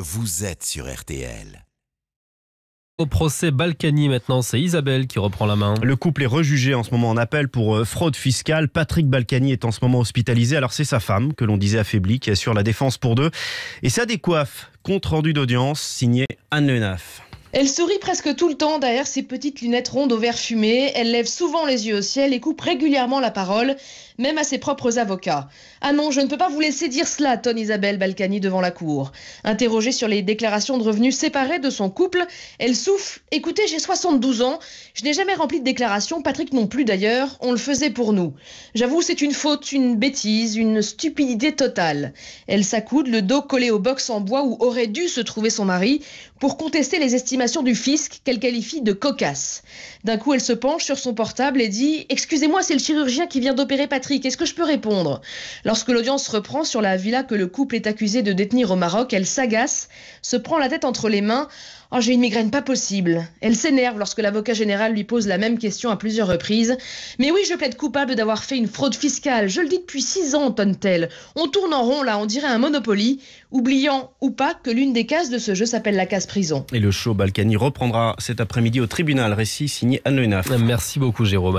Vous êtes sur RTL. Au procès Balkany maintenant, c'est Isabelle qui reprend la main. Le couple est rejugé en ce moment en appel pour euh, fraude fiscale. Patrick Balkany est en ce moment hospitalisé. Alors c'est sa femme, que l'on disait affaiblie, qui assure la défense pour deux. Et ça décoiffe. Compte rendu d'audience, signé Anne Lenaf. Elle sourit presque tout le temps derrière ses petites lunettes rondes au verre fumé, elle lève souvent les yeux au ciel et coupe régulièrement la parole, même à ses propres avocats. Ah non, je ne peux pas vous laisser dire cela, tonne Isabelle Balkany devant la cour. Interrogée sur les déclarations de revenus séparées de son couple, elle souffle Écoutez, j'ai 72 ans, je n'ai jamais rempli de déclaration, Patrick non plus d'ailleurs, on le faisait pour nous. J'avoue, c'est une faute, une bêtise, une stupidité totale. Elle s'accoude, le dos collé au box en bois où aurait dû se trouver son mari, pour contester les estimations du fisc qu'elle qualifie de cocasse. D'un coup, elle se penche sur son portable et dit ⁇ Excusez-moi, c'est le chirurgien qui vient d'opérer Patrick, est-ce que je peux répondre ?⁇ Lorsque l'audience reprend sur la villa que le couple est accusé de détenir au Maroc, elle s'agace, se prend la tête entre les mains. Oh, j'ai une migraine pas possible. Elle s'énerve lorsque l'avocat général lui pose la même question à plusieurs reprises. Mais oui, je plaide coupable d'avoir fait une fraude fiscale. Je le dis depuis six ans, tonne-t-elle. On tourne en rond là, on dirait un Monopoly, oubliant ou pas que l'une des cases de ce jeu s'appelle la case prison. Et le show Balkany reprendra cet après-midi au tribunal. Récit signé Anne Merci beaucoup Jérôme.